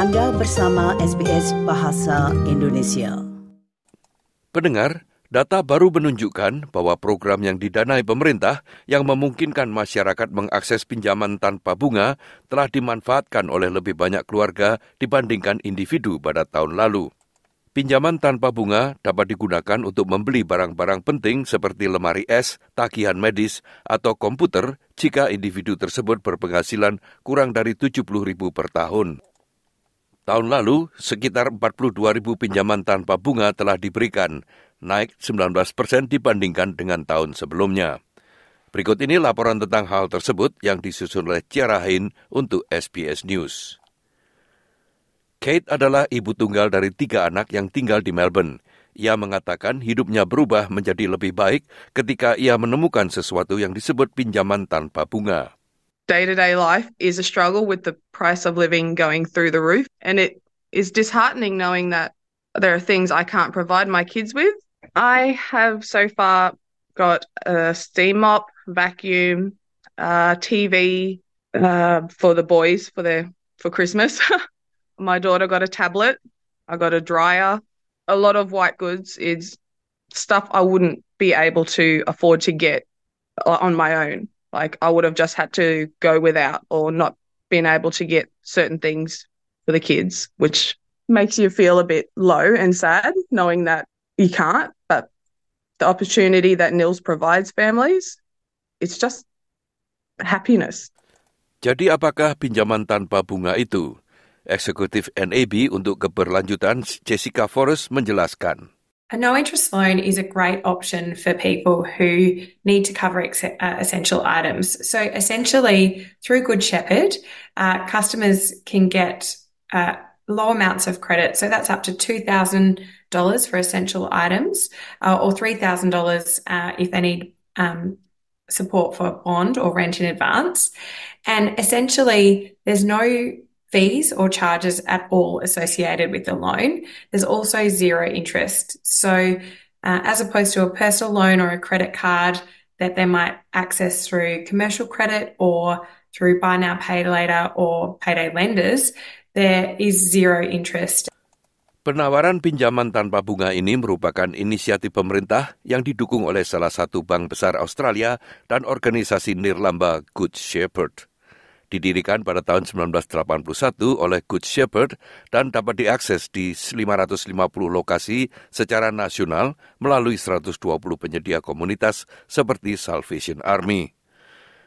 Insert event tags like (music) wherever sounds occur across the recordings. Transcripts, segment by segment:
Anda bersama SBS Bahasa Indonesia. Pendengar, data baru menunjukkan bahwa program yang didanai pemerintah yang memungkinkan masyarakat mengakses pinjaman tanpa bunga telah dimanfaatkan oleh lebih banyak keluarga dibandingkan individu pada tahun lalu. Pinjaman tanpa bunga dapat digunakan untuk membeli barang-barang penting seperti lemari es, tagihan medis, atau komputer jika individu tersebut berpenghasilan kurang dari 70.000 per tahun. Tahun lalu, sekitar 42 ribu pinjaman tanpa bunga telah diberikan, naik 19 persen dibandingkan dengan tahun sebelumnya. Berikut ini laporan tentang hal tersebut yang disusun oleh Ciara Hain untuk SBS News. Kate adalah ibu tunggal dari tiga anak yang tinggal di Melbourne. Ia mengatakan hidupnya berubah menjadi lebih baik ketika ia menemukan sesuatu yang disebut pinjaman tanpa bunga. day to day life is a struggle with the price of living going through the roof. And it is disheartening knowing that there are things I can't provide my kids with. I have so far got a steam mop, vacuum, uh, TV uh, for the boys for their for Christmas. (laughs) my daughter got a tablet. I got a dryer. A lot of white goods is stuff I wouldn't be able to afford to get uh, on my own. Like I would have just had to go without or not been able to get certain things for the kids, which makes you feel a bit low and sad knowing that you can't. But the opportunity that Nils provides families, it's just happiness. Jadi apakah pinjaman tanpa bunga itu? Eksekutif NAB untuk keberlanjutan Jessica Forrest menjelaskan. A no interest loan is a great option for people who need to cover ex- uh, essential items. So, essentially, through Good Shepherd, uh, customers can get uh, low amounts of credit. So, that's up to $2,000 for essential items uh, or $3,000 uh, if they need um, support for bond or rent in advance. And essentially, there's no fees or charges at all associated with the loan. There's also zero interest. So, uh, as opposed to a personal loan or a credit card that they might access through commercial credit or through buy now, pay later or payday lenders, there is zero interest. Penawaran pinjaman tanpa bunga ini merupakan inisiatif pemerintah yang didukung oleh salah satu bank besar Australia dan organisasi nirlamba Good Shepherd. didirikan pada tahun 1981 oleh Good Shepherd dan dapat diakses di 550 lokasi secara nasional melalui 120 penyedia komunitas seperti Salvation Army.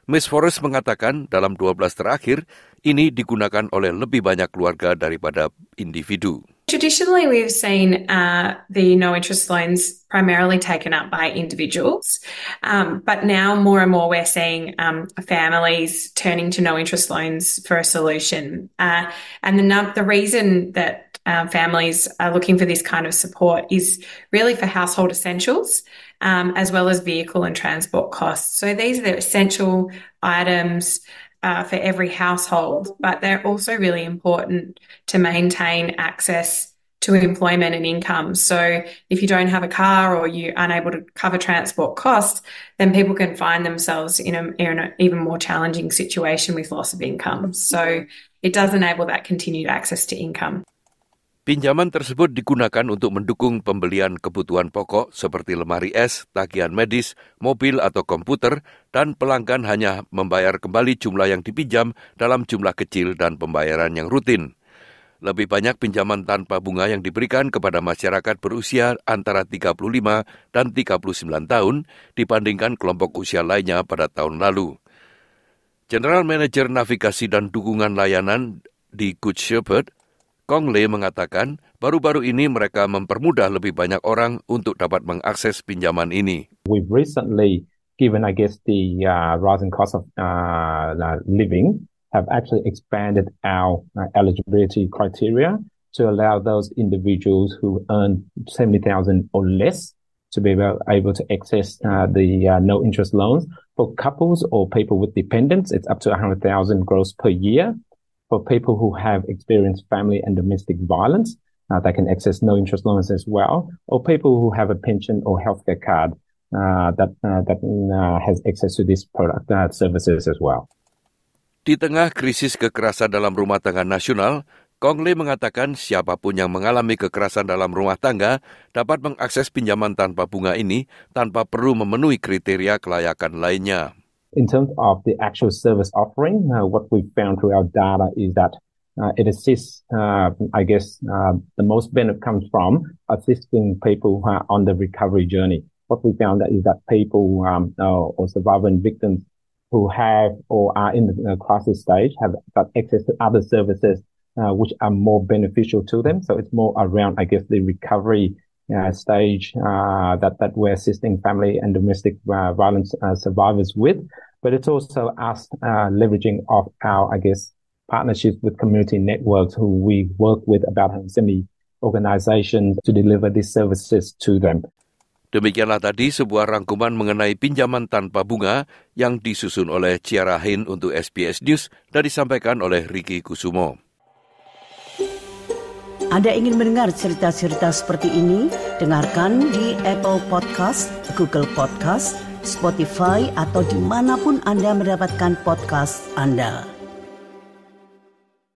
Miss Forrest mengatakan dalam 12 terakhir, ini digunakan oleh lebih banyak keluarga daripada individu. traditionally we've seen uh, the no interest loans primarily taken up by individuals. Um, but now more and more we're seeing um, families turning to no interest loans for a solution. Uh, and the, the reason that uh, families are looking for this kind of support is really for household essentials, um, as well as vehicle and transport costs. So these are the essential items uh, for every household, but they're also really important to maintain access to employment and income. So if you don't have a car or you're unable to cover transport costs, then people can find themselves in, in an even more challenging situation with loss of income. So it does enable that continued access to income. Pinjaman tersebut digunakan untuk mendukung pembelian kebutuhan pokok seperti lemari es, tagihan medis, mobil atau komputer, dan pelanggan hanya membayar kembali jumlah yang dipinjam dalam jumlah kecil dan pembayaran yang rutin. Lebih banyak pinjaman tanpa bunga yang diberikan kepada masyarakat berusia antara 35 dan 39 tahun dibandingkan kelompok usia lainnya pada tahun lalu. General Manager Navigasi dan Dukungan Layanan di Good Shepherd, Kong Lee mengatakan baru baru ini mereka mempermudah lebih banyak orang untuk dapat mengakses pinjaman ini. We've recently given, I guess, the uh, rising cost of uh, uh living, have actually expanded our uh, eligibility criteria to allow those individuals who earn 70,000 or less to be able, able to access uh, the uh, no interest loans. For couples or people with dependents, it's up to 100,000 gross per year for people who have experienced family and domestic violence. Uh, they can access no interest loans as well, or people who have a pension or healthcare card uh, that uh, that uh, has access to this product uh, services as well. Di tengah krisis kekerasan dalam rumah tangga nasional, Kongli mengatakan siapapun yang mengalami kekerasan dalam rumah tangga dapat mengakses pinjaman tanpa bunga ini tanpa perlu memenuhi kriteria kelayakan lainnya. In terms of the actual service offering, uh, what we found through our data is that uh, it assists, uh, I guess, uh, the most benefit comes from assisting people on the recovery journey. What we found that is that people um, or survivors and victims who have or are in the uh, crisis stage have got access to other services uh, which are more beneficial to them. So it's more around, I guess, the recovery uh, stage uh, that that we're assisting family and domestic uh, violence uh, survivors with, but it's also us uh, leveraging off our, I guess, partnerships with community networks who we work with about 70 organizations to deliver these services to them. Demikianlah tadi sebuah rangkuman mengenai pinjaman tanpa bunga yang disusun oleh Ciara Hin untuk SBS News dan disampaikan oleh Ricky Kusumo. Anda ingin mendengar cerita-cerita seperti ini? Dengarkan di Apple Podcast, Google Podcast, Spotify, atau dimanapun Anda mendapatkan podcast Anda.